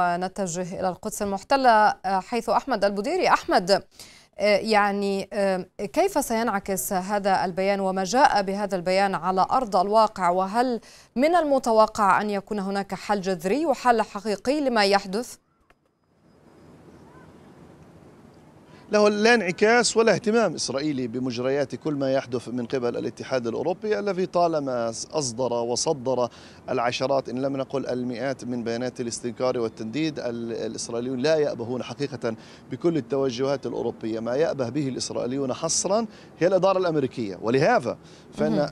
ونتجه إلى القدس المحتلة آه، حيث أحمد البديري أحمد آه، يعني آه، كيف سينعكس هذا البيان وما جاء بهذا البيان على أرض الواقع وهل من المتوقع أن يكون هناك حل جذري وحل حقيقي لما يحدث؟ له لا انعكاس ولا اهتمام إسرائيلي بمجريات كل ما يحدث من قبل الاتحاد الأوروبي الذي طالما أصدر وصدر العشرات إن لم نقل المئات من بيانات الاستنكار والتنديد الإسرائيليون لا يأبهون حقيقة بكل التوجهات الأوروبية ما يأبه به الإسرائيليون حصرا هي الإدارة الأمريكية ولهذا فإن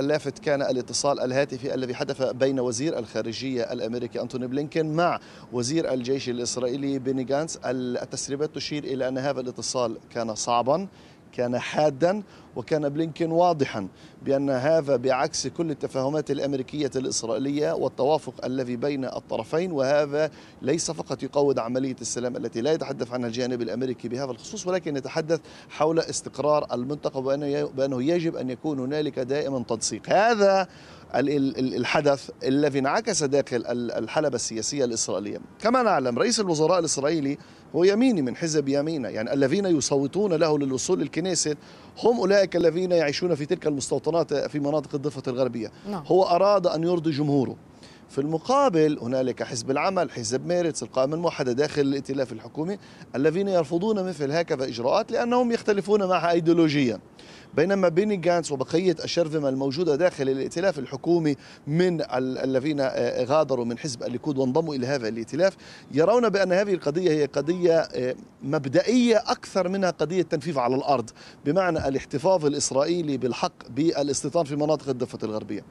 اللافت كان الاتصال الهاتفي الذي حدث بين وزير الخارجية الأمريكي أنتوني بلينكن مع وزير الجيش الإسرائيلي بيني جانس التسريبات تشير إلى أن هذا الاتصال الاتصال كان صعبا كان حادا وكان بلينكين واضحا بأن هذا بعكس كل التفاهمات الأمريكية الإسرائيلية والتوافق الذي بين الطرفين وهذا ليس فقط يقود عملية السلام التي لا يتحدث عنها الجانب الأمريكي بهذا الخصوص ولكن يتحدث حول استقرار المنطقة بأنه يجب أن يكون هنالك دائما تنسيق هذا الحدث الذي انعكس داخل الحلبة السياسية الإسرائيلية كما نعلم رئيس الوزراء الإسرائيلي هو يميني من حزب يمينة يعني الذين يصوتون له للوصول للكنيسة هم أولئك الذين يعيشون في تلك المستوطنات في مناطق الضفة الغربية لا. نعم. هو أراد أن يرضي جمهوره في المقابل هنالك حزب العمل حزب ميرتس القائمة الموحدة داخل الائتلاف الحكومي الذين يرفضون مثل هكذا إجراءات لأنهم يختلفون معها أيديولوجيا بينما بيني جانس وبقية الشرذمة الموجودة داخل الائتلاف الحكومي من الذين آه، غادروا من حزب الليكود وانضموا إلى هذا الائتلاف يرون بأن هذه القضية هي قضية آه، مبدئية أكثر منها قضية تنفيذ على الأرض بمعنى الاحتفاظ الإسرائيلي بالحق بالاستيطان في مناطق الضفة الغربية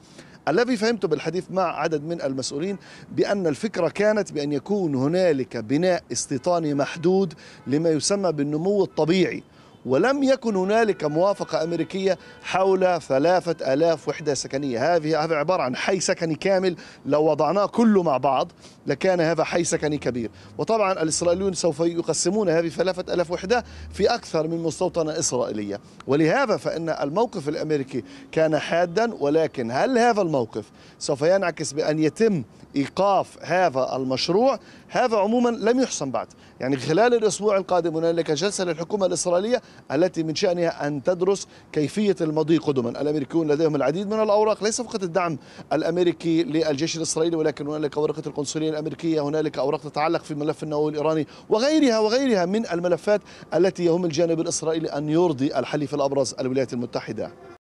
الذي فهمته بالحديث مع عدد من المسؤولين بأن الفكرة كانت بأن يكون هنالك بناء استيطاني محدود لما يسمى بالنمو الطبيعي ولم يكن هنالك موافقة أمريكية حول ثلاثة ألاف وحدة سكنية هذه هذا عبارة عن حي سكني كامل لو وضعناه كله مع بعض لكان هذا حي سكني كبير وطبعا الإسرائيليون سوف يقسمون هذه ثلاثة ألاف وحدة في أكثر من مستوطنة إسرائيلية ولهذا فإن الموقف الأمريكي كان حادا ولكن هل هذا الموقف سوف ينعكس بأن يتم ايقاف هذا المشروع هذا عموما لم يحسن بعد يعني خلال الاسبوع القادم هنالك جلسه للحكومه الاسرائيليه التي من شأنها أن تدرس كيفية المضي قدما الأمريكيون لديهم العديد من الأوراق ليس فقط الدعم الأمريكي للجيش الإسرائيلي ولكن هنالك ورقة القنصلية الأمريكية هنالك أوراق تتعلق في ملف النووي الإيراني وغيرها وغيرها من الملفات التي يهم الجانب الإسرائيلي أن يرضي الحليف الأبرز الولايات المتحدة